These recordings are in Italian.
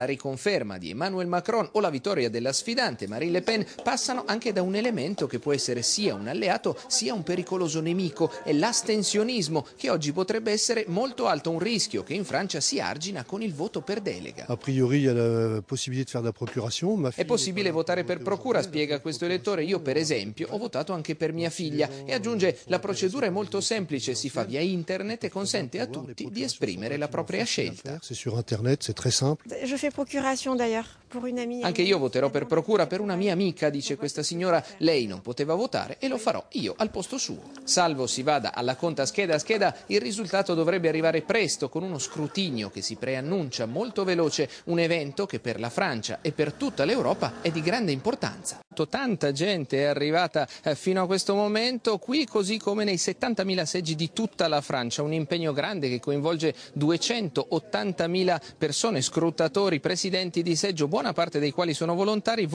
La riconferma di Emmanuel Macron o la vittoria della sfidante Marine Le Pen passano anche da un elemento che può essere sia un alleato sia un pericoloso nemico, è l'astensionismo, che oggi potrebbe essere molto alto un rischio che in Francia si argina con il voto per delega. A priori c'è la possibilità di fare la procurazione. È possibile votare per procura, spiega questo elettore. Io per esempio ho votato anche per mia figlia e aggiunge la procedura è molto semplice, si fa via internet e consente a tutti di esprimere la propria scelta. C'è su internet, c'è très semplice voterei procuration d'ailleurs. Anche io voterò per procura per una mia amica, dice questa signora. Lei non poteva votare e lo farò io al posto suo. Salvo si vada alla conta scheda a scheda, il risultato dovrebbe arrivare presto con uno scrutinio che si preannuncia molto veloce, un evento che per la Francia e per tutta l'Europa è di grande importanza fatto, tanta gente è arrivata eh, fino a questo momento qui così come nei 70.000 seggi di tutta la Francia, un impegno grande che coinvolge 280.000 persone, scrutatori, presidenti di seggio, buona parte dei quali sono volontari.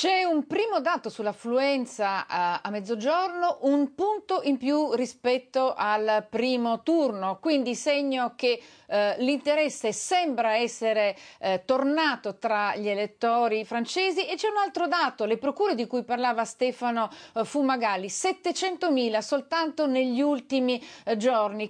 C'è un primo dato sull'affluenza a, eh, a, mezzogiorno, un punto in più rispetto al primo turno, quindi segno che eh, l'interesse sembra essere eh, tornato tra gli elettori francesi e c'è un altro dato, le procure di cui parlava Stefano eh, Fumagalli, 700.000 soltanto negli ultimi eh, giorni.